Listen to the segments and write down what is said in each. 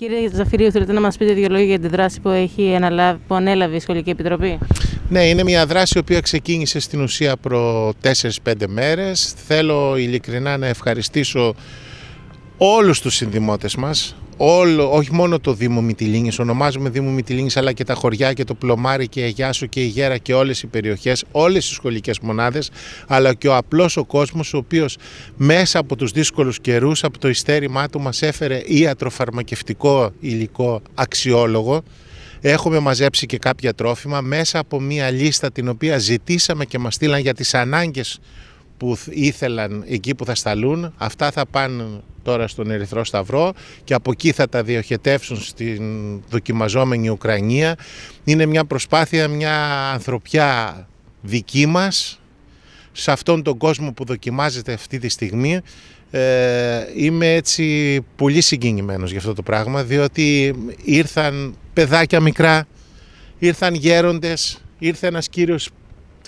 Κύριε Ζαφυρίου, θέλετε να μας πείτε δύο λόγια για τη δράση που, έχει που ανέλαβε η Σχολική Επιτροπή. Ναι, είναι μια δράση η οποία ξεκίνησε στην ουσία προ 4-5 μέρες. Θέλω ειλικρινά να ευχαριστήσω όλους τους συνδημότες μας όλο, όχι μόνο το Δήμο Μυτιλίνης, ονομάζουμε Δήμο Μυτιλίνης αλλά και τα χωριά και το Πλωμάρι και η Αγιάσου και η Γέρα και όλες οι περιοχές, όλες οι σχολικές μονάδες, αλλά και ο απλός ο κόσμος ο οποίος μέσα από τους δύσκολους καιρούς, από το ιστέρημά του μας έφερε ιατροφαρμακευτικό υλικό αξιόλογο, Έχουμε μαζέψει και κάποια τρόφιμα μέσα από μία λίστα την οποία ζητήσαμε και μας στείλαν για τις ανάγκες που ήθελαν εκεί που θα σταλούν. Αυτά θα πάνε τώρα στον Ερυθρό Σταυρό και από εκεί θα τα διοχετεύσουν στην δοκιμαζόμενη Ουκρανία. Είναι μια προσπάθεια, μια ανθρωπιά δική μας σε αυτόν τον κόσμο που δοκιμάζεται αυτή τη στιγμή ε, είμαι έτσι πολύ συγκινημένος για αυτό το πράγμα διότι ήρθαν παιδάκια μικρά, ήρθαν γέροντες, ήρθε ένας κύριος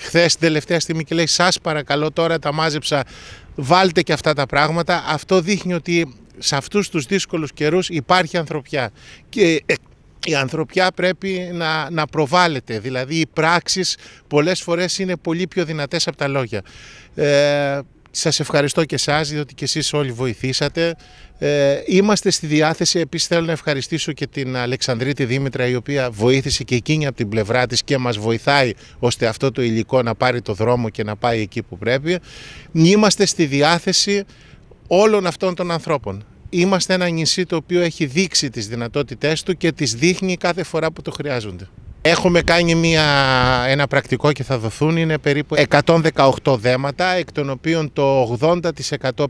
χθες την τελευταία στιγμή και λέει σας παρακαλώ τώρα τα μάζεψα βάλτε και αυτά τα πράγματα αυτό δείχνει ότι σε αυτούς τους δύσκολους καιρούς υπάρχει ανθρωπιά και ε, η ανθρωπιά πρέπει να, να προβάλλεται, δηλαδή οι πράξεις πολλές φορές είναι πολύ πιο δυνατές από τα λόγια. Ε, σας ευχαριστώ και εσάς, διότι και εσείς όλοι βοηθήσατε. Ε, είμαστε στη διάθεση, επίσης θέλω να ευχαριστήσω και την Αλεξανδρίτη Δήμητρα, η οποία βοήθησε και εκείνη από την πλευρά της και μας βοηθάει ώστε αυτό το υλικό να πάρει το δρόμο και να πάει εκεί που πρέπει. Είμαστε στη διάθεση όλων αυτών των ανθρώπων. Είμαστε ένα νησί το οποίο έχει δείξει τις δυνατότητές του και τις δείχνει κάθε φορά που το χρειάζονται. Έχουμε κάνει μια, ένα πρακτικό και θα δοθούν, είναι περίπου 118 δέματα, εκ των οποίων το 80%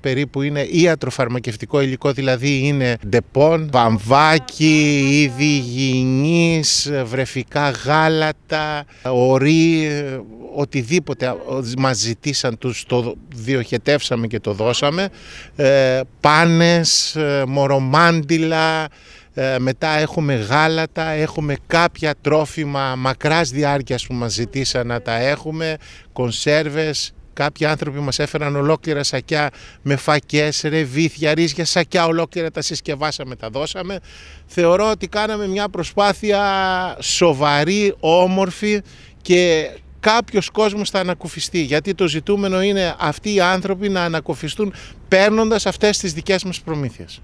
περίπου είναι ιατροφαρμακευτικό υλικό, δηλαδή είναι ντεπών, βαμβάκι, είδη υγιεινής, βρεφικά γάλατα, ορί, οτιδήποτε μας ζητήσαν τους, το διοχετεύσαμε και το δώσαμε, ε, πάνες, ε, μορομάντιλα, ε, μετά έχουμε γάλατα, έχουμε κάποια τρόφιμα μακράς διάρκειας που μας ζητήσαν να τα έχουμε, κονσέρβες, Κάποιοι άνθρωποι μας έφεραν ολόκληρα σακιά με φακές, ρεβίθια, ρύζια, σακιά ολόκληρα τα συσκευάσαμε, τα δώσαμε. Θεωρώ ότι κάναμε μια προσπάθεια σοβαρή, όμορφη και κάποιος κόσμος θα ανακουφιστεί. Γιατί το ζητούμενο είναι αυτοί οι άνθρωποι να ανακουφιστούν παίρνοντας αυτές τις δικές μας προμήθειες.